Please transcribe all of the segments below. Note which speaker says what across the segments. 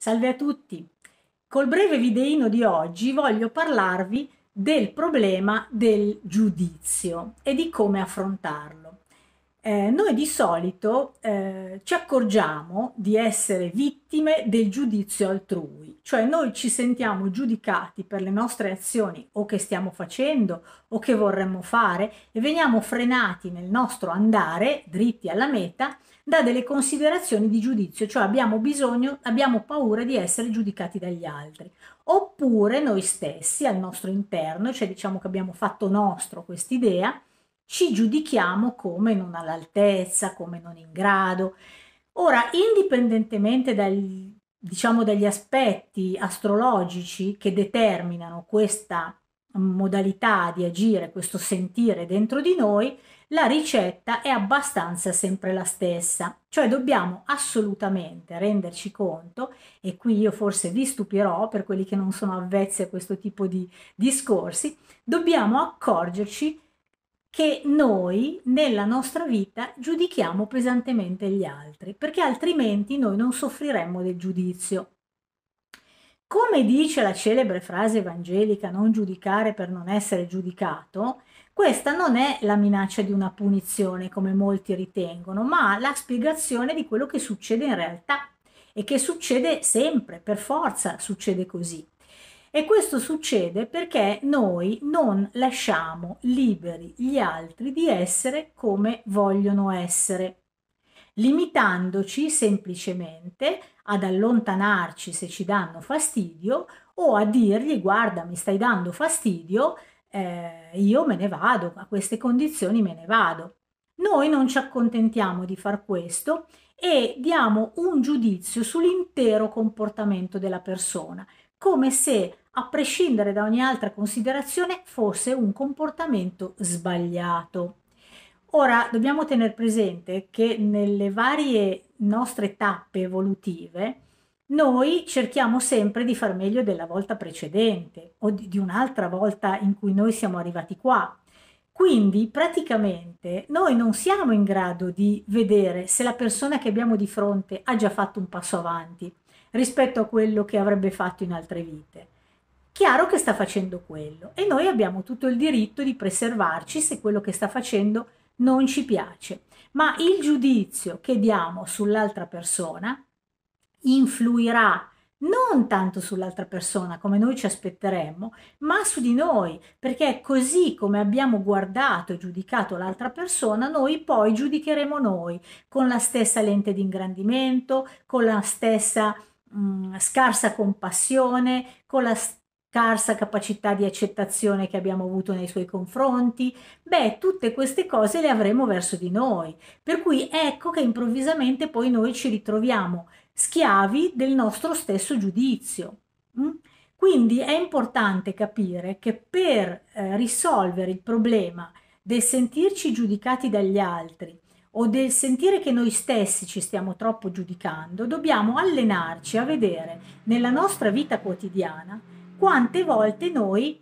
Speaker 1: Salve a tutti! Col breve videino di oggi voglio parlarvi del problema del giudizio e di come affrontarlo. Eh, noi di solito eh, ci accorgiamo di essere vittime del giudizio altrui, cioè noi ci sentiamo giudicati per le nostre azioni o che stiamo facendo o che vorremmo fare e veniamo frenati nel nostro andare dritti alla meta da delle considerazioni di giudizio, cioè abbiamo bisogno, abbiamo paura di essere giudicati dagli altri. Oppure noi stessi al nostro interno, cioè diciamo che abbiamo fatto nostro quest'idea ci giudichiamo come non all'altezza, come non in grado. Ora, indipendentemente dal, diciamo, dagli aspetti astrologici che determinano questa modalità di agire, questo sentire dentro di noi, la ricetta è abbastanza sempre la stessa, cioè dobbiamo assolutamente renderci conto, e qui io forse vi stupirò per quelli che non sono avvezzi a questo tipo di discorsi, dobbiamo accorgerci che che noi nella nostra vita giudichiamo pesantemente gli altri, perché altrimenti noi non soffriremmo del giudizio. Come dice la celebre frase evangelica non giudicare per non essere giudicato, questa non è la minaccia di una punizione come molti ritengono, ma la spiegazione di quello che succede in realtà e che succede sempre, per forza succede così. E questo succede perché noi non lasciamo liberi gli altri di essere come vogliono essere, limitandoci semplicemente ad allontanarci se ci danno fastidio o a dirgli guarda mi stai dando fastidio, eh, io me ne vado, a queste condizioni me ne vado. Noi non ci accontentiamo di far questo e diamo un giudizio sull'intero comportamento della persona come se a prescindere da ogni altra considerazione fosse un comportamento sbagliato. Ora dobbiamo tenere presente che nelle varie nostre tappe evolutive noi cerchiamo sempre di far meglio della volta precedente o di, un'altra volta in cui noi siamo arrivati qua. Quindi praticamente noi non siamo in grado di vedere se la persona che abbiamo di fronte ha già fatto un passo avanti rispetto a quello che avrebbe fatto in altre vite. Chiaro che sta facendo quello e noi abbiamo tutto il diritto di preservarci se quello che sta facendo non ci piace, ma il giudizio che diamo sull'altra persona influirà non tanto sull'altra persona come noi ci aspetteremmo, ma su di noi, perché così come abbiamo guardato e giudicato l'altra persona, noi poi giudicheremo noi con la stessa lente di ingrandimento, con la stessa Mm, scarsa compassione, con la scarsa capacità di accettazione che abbiamo avuto nei suoi confronti, beh, tutte queste cose le avremo verso di noi. Per cui ecco che improvvisamente poi noi ci ritroviamo schiavi del nostro stesso giudizio. Mm? Quindi è importante capire che per eh, risolvere il problema del sentirci giudicati dagli altri o del sentire che noi stessi ci stiamo troppo giudicando, dobbiamo allenarci a vedere nella nostra vita quotidiana quante volte noi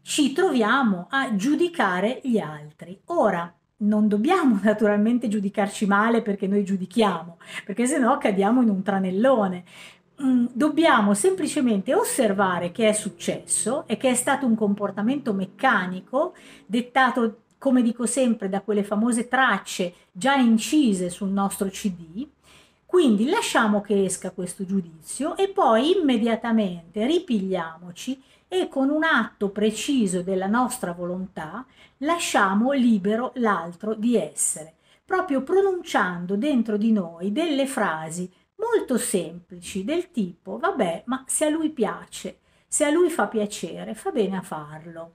Speaker 1: ci troviamo a giudicare gli altri. Ora, non dobbiamo naturalmente giudicarci male perché noi giudichiamo, perché sennò cadiamo in un tranellone. Mm, dobbiamo semplicemente osservare che è successo e che è stato un comportamento meccanico dettato come dico sempre, da quelle famose tracce già incise sul nostro CD. Quindi lasciamo che esca questo giudizio e poi immediatamente ripigliamoci e con un atto preciso della nostra volontà lasciamo libero l'altro di essere, proprio pronunciando dentro di noi delle frasi molto semplici del tipo vabbè, ma se a lui piace, se a lui fa piacere, fa bene a farlo.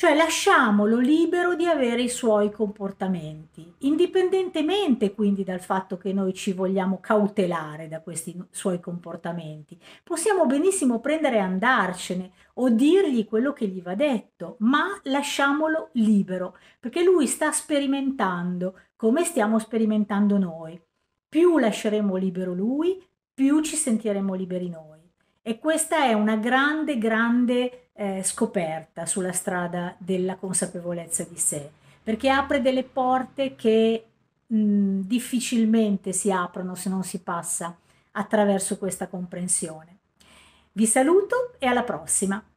Speaker 1: Cioè lasciamolo libero di avere i suoi comportamenti, indipendentemente quindi dal fatto che noi ci vogliamo cautelare da questi suoi comportamenti. Possiamo benissimo prendere e andarcene o dirgli quello che gli va detto, ma lasciamolo libero, perché lui sta sperimentando come stiamo sperimentando noi. Più lasceremo libero lui, più ci sentiremo liberi noi. E questa è una grande, grande eh, scoperta sulla strada della consapevolezza di sé, perché apre delle porte che mh, difficilmente si aprono se non si passa attraverso questa comprensione. Vi saluto e alla prossima!